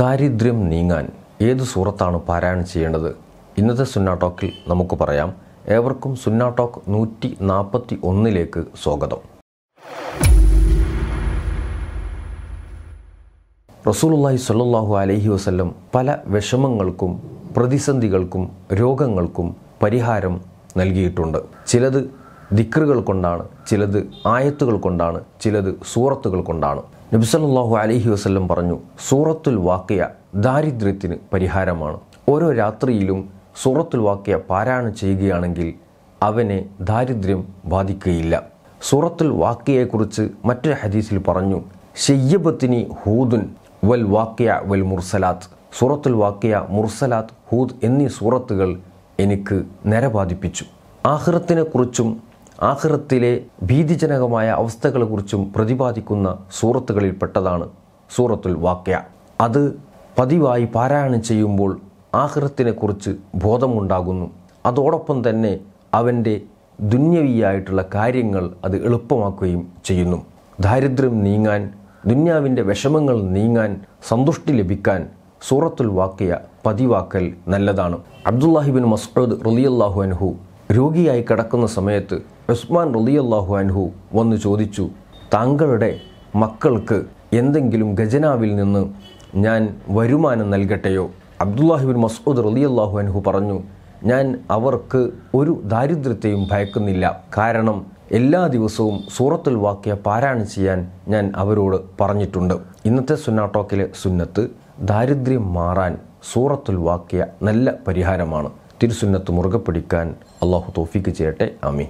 ദാരിദ്ര്യം നീങ്ങാൻ ഏത് സൂറത്താണ് പാരായണം ചെയ്യേണ്ടത് ഇന്നത്തെ സുന്നാ ടോക്കിൽ നമുക്ക് പറയാം ഏവർക്കും സുന്നാ ടോക്ക് നൂറ്റി നാൽപ്പത്തി ഒന്നിലേക്ക് സ്വാഗതം റസൂലുള്ളാഹി സ്വല്ലല്ലാഹു അലൈഹി വസല്ലം പല വിഷമങ്ങൾക്കും പ്രതിസന്ധികൾക്കും രോഗങ്ങൾക്കും പരിഹാരം നൽകിയിട്ടുണ്ട് ചിലത് ദിക്റുകൾ കൊണ്ടാണ് ചിലത് ആയത്തുകൾ കൊണ്ടാണ് ചിലത് സൂറത്തുകൾ കൊണ്ടാണ് നബിസല്ലാഹു അലഹി വസ്ല്ലം പറഞ്ഞു സൂറത്തുൽ വാക്കിയ ദാരിദ്ര്യത്തിന് പരിഹാരമാണ് ഓരോ രാത്രിയിലും സൂറത്തുൽ വാക്കിയ പാരായണം ചെയ്യുകയാണെങ്കിൽ അവനെ ദാരിദ്ര്യം ബാധിക്കുകയില്ല സൂറത്തുൽ വാക്കിയെക്കുറിച്ച് മറ്റൊരു ഹദീസിൽ പറഞ്ഞു ഷെയ്യബത്തിനി ഹൂദുൻ വൽ വാക്കിയ വൽ മുർസലാത്ത് സൂറത്തുൽ വാക്കിയ മുർസലാത്ത് ഹൂദ് എന്നീ സൂറത്തുകൾ എനിക്ക് നരബാധിപ്പിച്ചു ആഹ്റത്തിനെക്കുറിച്ചും ആഹ്റത്തിലെ ഭീതിജനകമായ അവസ്ഥകളെക്കുറിച്ചും പ്രതിപാദിക്കുന്ന സൂറത്തുകളിൽ പെട്ടതാണ് സൂറത്തുൽ വാക്യ അത് പതിവായി പാരായണം ചെയ്യുമ്പോൾ ആഹ്റത്തിനെക്കുറിച്ച് ബോധമുണ്ടാകുന്നു അതോടൊപ്പം തന്നെ അവൻ്റെ ദുന്യവിയായിട്ടുള്ള കാര്യങ്ങൾ അത് എളുപ്പമാക്കുകയും ചെയ്യുന്നു ദാരിദ്ര്യം നീങ്ങാൻ ദുന്യാവിൻ്റെ വിഷമങ്ങൾ നീങ്ങാൻ സന്തുഷ്ടി ലഭിക്കാൻ സൂറത്തുൽ വാക്കിയ പതിവാക്കൽ നല്ലതാണ് അബ്ദുല്ലാഹിബിൻ മസ്ഊദ് റലിയല്ലാഹു അൻഹു രോഗിയായി കിടക്കുന്ന സമയത്ത് ഉസ്മാൻ റലിയല്ലാഹു അൻഹു വന്ന് ചോദിച്ചു താങ്കളുടെ മക്കൾക്ക് എന്തെങ്കിലും ഖജനാവിൽ നിന്ന് ഞാൻ വരുമാനം നൽകട്ടെയോ അബ്ദുല്ലാഹിബിൻ മസ്ഊദ് റലിയല്ലാഹു അൻഹു പറഞ്ഞു ഞാൻ അവർക്ക് ഒരു ദാരിദ്ര്യത്തെയും ഭയക്കുന്നില്ല കാരണം എല്ലാ ദിവസവും സൂറത്തുൽ വാക്യ പാരായണം ചെയ്യാൻ ഞാൻ അവരോട് പറഞ്ഞിട്ടുണ്ട് ഇന്നത്തെ സുന്നാട്ടോക്കിലെ സുന്നത്ത് ദാരിദ്ര്യം മാറാൻ സൂറത്തുൽ വാക്യ നല്ല പരിഹാരമാണ് തിരുസുന്നത്ത് മുറുകെ പിടിക്കാൻ അള്ളാഹു തോഫിക്ക് ചെയ്യട്ടെ ആമീ